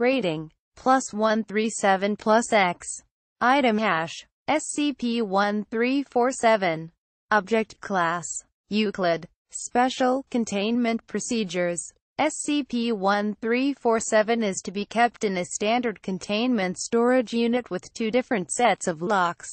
Rating. Plus 137 plus X. Item hash. SCP-1347. Object class. Euclid. Special containment procedures. SCP-1347 is to be kept in a standard containment storage unit with two different sets of locks.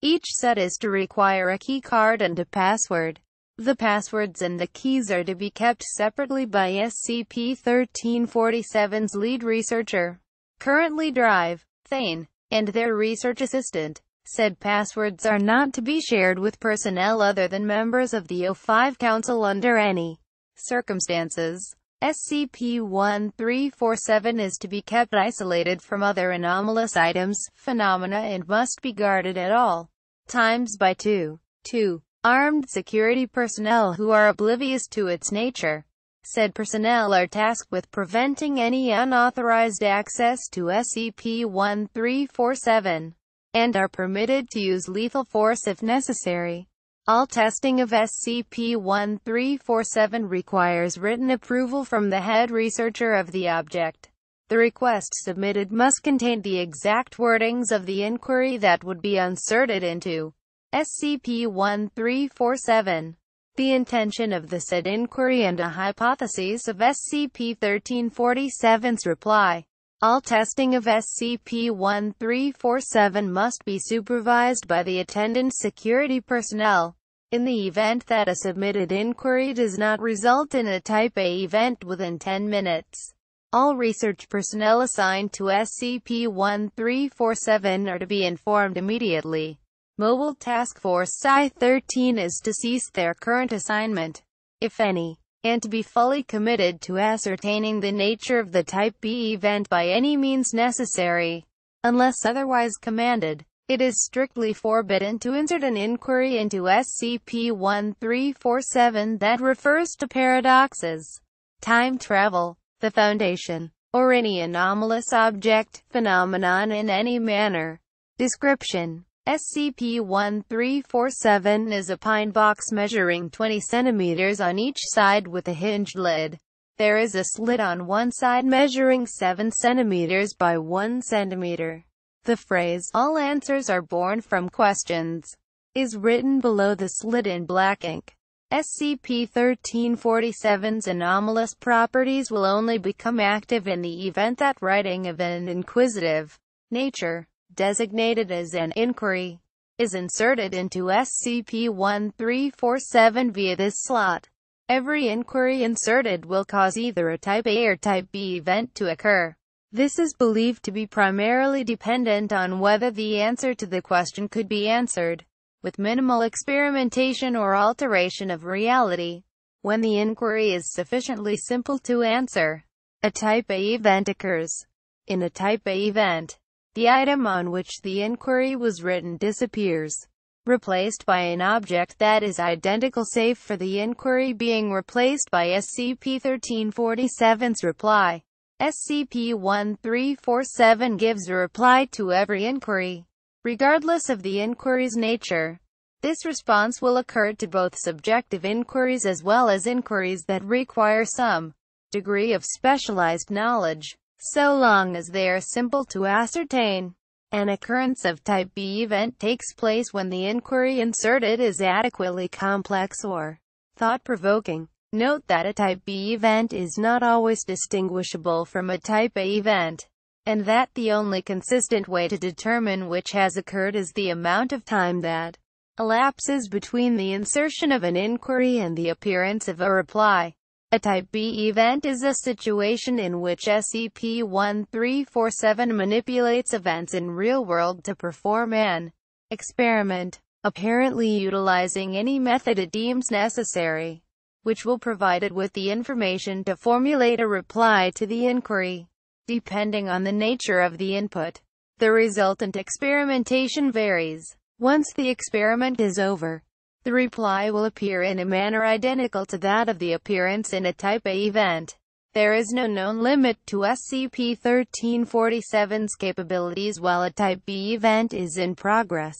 Each set is to require a keycard and a password. The passwords and the keys are to be kept separately by SCP-1347's lead researcher, currently Drive, Thane, and their research assistant. Said passwords are not to be shared with personnel other than members of the O5 Council under any circumstances. SCP-1347 is to be kept isolated from other anomalous items, phenomena and must be guarded at all times by two, two Armed security personnel who are oblivious to its nature. Said personnel are tasked with preventing any unauthorized access to SCP-1347 and are permitted to use lethal force if necessary. All testing of SCP-1347 requires written approval from the head researcher of the object. The request submitted must contain the exact wordings of the inquiry that would be inserted into SCP-1347. The intention of the said inquiry and a hypothesis of SCP-1347's reply. All testing of SCP-1347 must be supervised by the attendant security personnel. In the event that a submitted inquiry does not result in a Type A event within 10 minutes, all research personnel assigned to SCP-1347 are to be informed immediately. Mobile Task Force PSI-13 is to cease their current assignment, if any, and to be fully committed to ascertaining the nature of the Type B event by any means necessary, unless otherwise commanded. It is strictly forbidden to insert an inquiry into SCP-1347 that refers to paradoxes, time travel, the Foundation, or any anomalous object, phenomenon in any manner. Description SCP-1347 is a pine box measuring 20 centimeters on each side with a hinged lid. There is a slit on one side measuring 7 centimeters by 1 centimeter. The phrase, all answers are born from questions, is written below the slit in black ink. SCP-1347's anomalous properties will only become active in the event that writing of an inquisitive nature designated as an inquiry, is inserted into SCP-1347 via this slot. Every inquiry inserted will cause either a Type A or Type B event to occur. This is believed to be primarily dependent on whether the answer to the question could be answered with minimal experimentation or alteration of reality. When the inquiry is sufficiently simple to answer, a Type A event occurs. In a Type A event, the item on which the inquiry was written disappears, replaced by an object that is identical save for the inquiry being replaced by SCP-1347's reply. SCP-1347 gives a reply to every inquiry, regardless of the inquiry's nature. This response will occur to both subjective inquiries as well as inquiries that require some degree of specialized knowledge so long as they are simple to ascertain. An occurrence of type B event takes place when the inquiry inserted is adequately complex or thought-provoking. Note that a type B event is not always distinguishable from a type A event, and that the only consistent way to determine which has occurred is the amount of time that elapses between the insertion of an inquiry and the appearance of a reply. A Type B event is a situation in which SCP-1347 manipulates events in real world to perform an experiment, apparently utilizing any method it deems necessary, which will provide it with the information to formulate a reply to the inquiry, depending on the nature of the input. The resultant experimentation varies. Once the experiment is over, the reply will appear in a manner identical to that of the appearance in a Type A event. There is no known limit to SCP-1347's capabilities while a Type B event is in progress.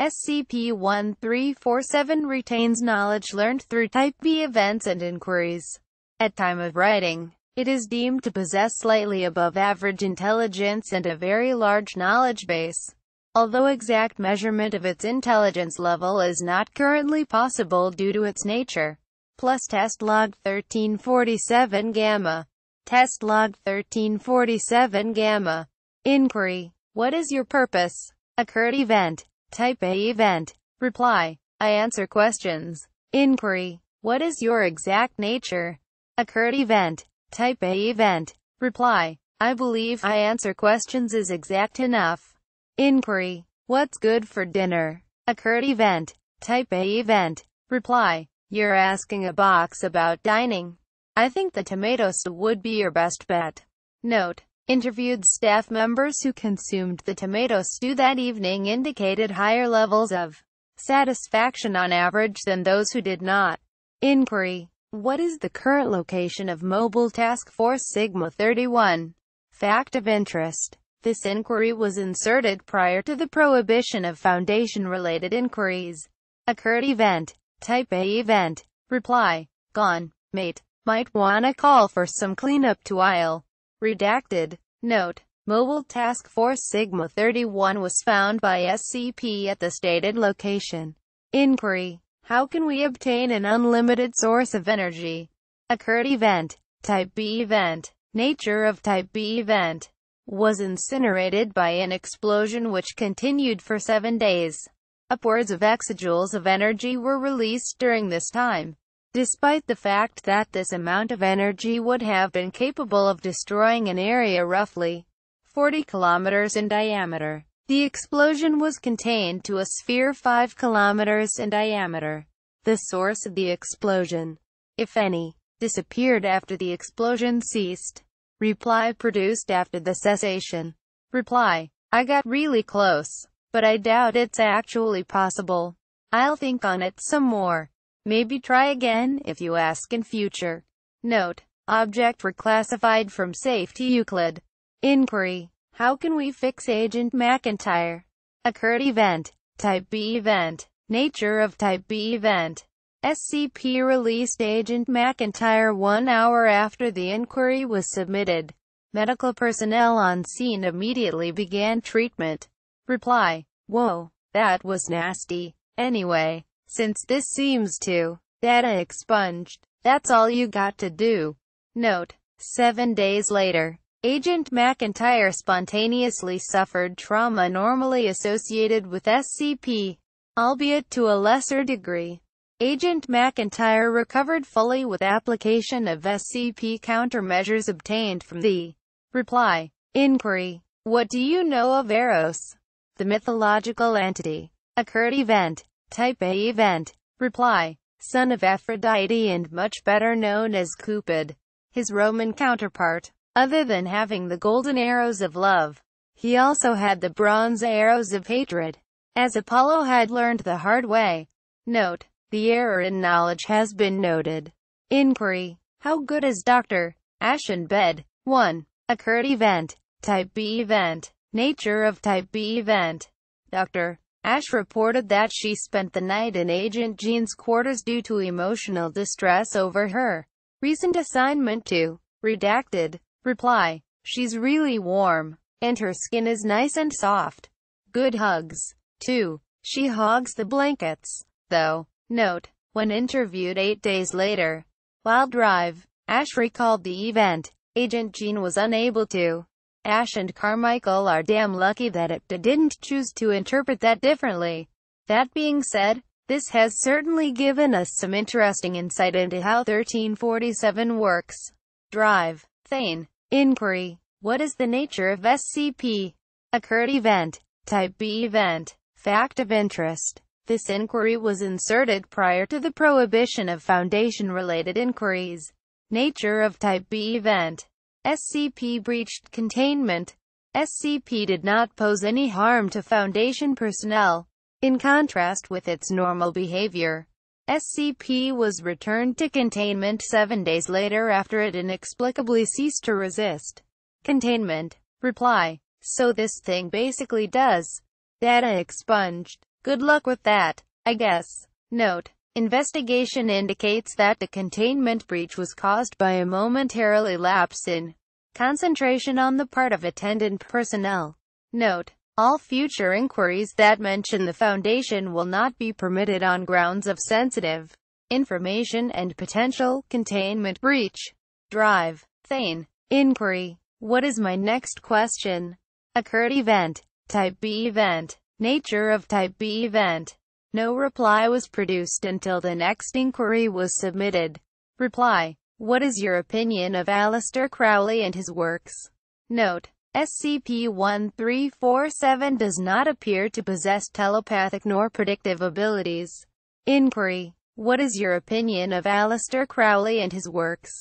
SCP-1347 retains knowledge learned through Type B events and inquiries. At time of writing, it is deemed to possess slightly above average intelligence and a very large knowledge base although exact measurement of its intelligence level is not currently possible due to its nature. Plus test log 1347 gamma. Test log 1347 gamma. Inquiry. What is your purpose? Occurred event. Type A event. Reply. I answer questions. Inquiry. What is your exact nature? Occurred event. Type A event. Reply. I believe I answer questions is exact enough. Inquiry. What's good for dinner? A event. Type A event. Reply. You're asking a box about dining. I think the tomato stew would be your best bet. Note. Interviewed staff members who consumed the tomato stew that evening indicated higher levels of satisfaction on average than those who did not. Inquiry. What is the current location of Mobile Task Force Sigma 31? Fact of interest. This inquiry was inserted prior to the prohibition of foundation-related inquiries. Occurred event. Type A event. Reply. Gone. Mate. Might wanna call for some cleanup to aisle. Redacted. Note. Mobile Task Force Sigma 31 was found by SCP at the stated location. Inquiry. How can we obtain an unlimited source of energy? Occurred event. Type B event. Nature of Type B event was incinerated by an explosion which continued for seven days. Upwards of exajoules of energy were released during this time. Despite the fact that this amount of energy would have been capable of destroying an area roughly 40 kilometers in diameter, the explosion was contained to a sphere 5 kilometers in diameter. The source of the explosion, if any, disappeared after the explosion ceased. Reply produced after the cessation. Reply. I got really close, but I doubt it's actually possible. I'll think on it some more. Maybe try again, if you ask in future. Note. Object reclassified from safe to Euclid. Inquiry. How can we fix Agent McIntyre? Occurred event. Type B event. Nature of type B event. SCP released Agent McIntyre one hour after the inquiry was submitted. Medical personnel on scene immediately began treatment. Reply. Whoa, that was nasty. Anyway, since this seems to data expunged, that's all you got to do. Note. Seven days later, Agent McIntyre spontaneously suffered trauma normally associated with SCP, albeit to a lesser degree. Agent McIntyre recovered fully with application of SCP countermeasures obtained from the reply inquiry. What do you know of Eros? The mythological entity. Occurred event. Type A event. Reply. Son of Aphrodite and much better known as Cupid, his Roman counterpart. Other than having the golden arrows of love, he also had the bronze arrows of hatred, as Apollo had learned the hard way. Note. The error in knowledge has been noted. Inquiry. How good is Dr. Ash in bed? 1. Occurred event. Type B event. Nature of Type B event. Dr. Ash reported that she spent the night in Agent Jean's quarters due to emotional distress over her recent assignment to redacted reply. She's really warm, and her skin is nice and soft. Good hugs. 2. She hogs the blankets, though. Note, when interviewed eight days later, while Drive, Ash recalled the event. Agent Jean was unable to. Ash and Carmichael are damn lucky that IPTA didn't choose to interpret that differently. That being said, this has certainly given us some interesting insight into how 1347 works. Drive. Thane. Inquiry. What is the nature of SCP? Occurred event. Type B event. Fact of interest. This inquiry was inserted prior to the prohibition of foundation-related inquiries. Nature of Type B event. SCP breached containment. SCP did not pose any harm to Foundation personnel. In contrast with its normal behavior, SCP was returned to containment seven days later after it inexplicably ceased to resist. Containment. Reply. So this thing basically does. Data expunged. Good luck with that, I guess. Note. Investigation indicates that the containment breach was caused by a momentarily lapse in concentration on the part of attendant personnel. Note. All future inquiries that mention the Foundation will not be permitted on grounds of sensitive information and potential containment breach. Drive. Thane. Inquiry. What is my next question? Occurred event. Type B event. Nature of Type B event. No reply was produced until the next inquiry was submitted. Reply. What is your opinion of Aleister Crowley and his works? Note. SCP-1347 does not appear to possess telepathic nor predictive abilities. Inquiry. What is your opinion of Aleister Crowley and his works?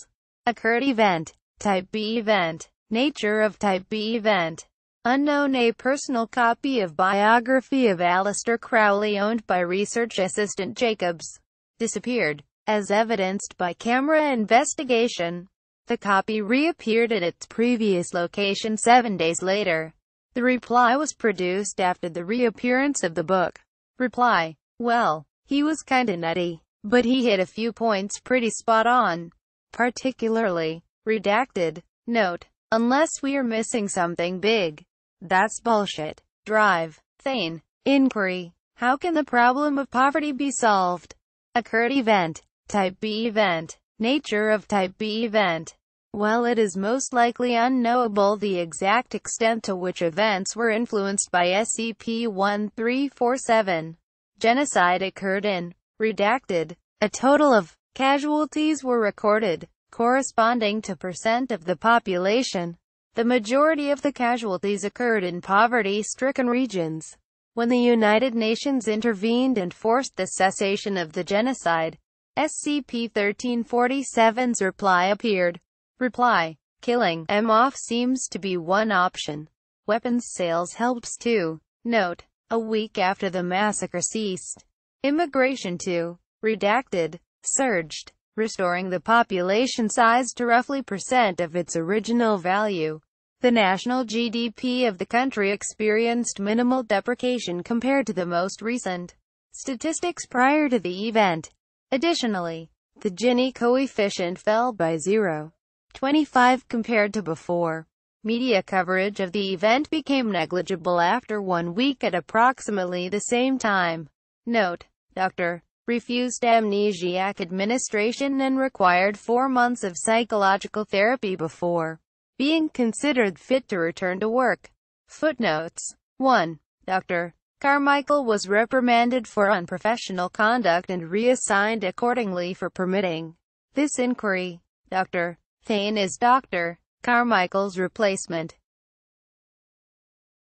Occurred event. Type B event. Nature of Type B event. Unknown A personal copy of biography of Aleister Crowley owned by research assistant Jacobs disappeared, as evidenced by camera investigation. The copy reappeared at its previous location seven days later. The reply was produced after the reappearance of the book. Reply. Well, he was kinda nutty, but he hit a few points pretty spot on. Particularly, redacted. Note, unless we are missing something big, that's bullshit. Drive. Thane. Inquiry. How can the problem of poverty be solved? Occurred event. Type B event. Nature of type B event. While it is most likely unknowable the exact extent to which events were influenced by SCP-1347, genocide occurred in, redacted, a total of, casualties were recorded, corresponding to percent of the population, the majority of the casualties occurred in poverty-stricken regions. When the United Nations intervened and forced the cessation of the genocide, SCP-1347's reply appeared. Reply. Killing M off seems to be one option. Weapons sales helps too. Note. A week after the massacre ceased, immigration to redacted, surged restoring the population size to roughly percent of its original value. The national GDP of the country experienced minimal depreciation compared to the most recent statistics prior to the event. Additionally, the Gini coefficient fell by 0.25 compared to before. Media coverage of the event became negligible after one week at approximately the same time. Note, Dr refused amnesiac administration and required four months of psychological therapy before being considered fit to return to work. Footnotes 1. Dr. Carmichael was reprimanded for unprofessional conduct and reassigned accordingly for permitting this inquiry. Dr. Thane is Dr. Carmichael's replacement.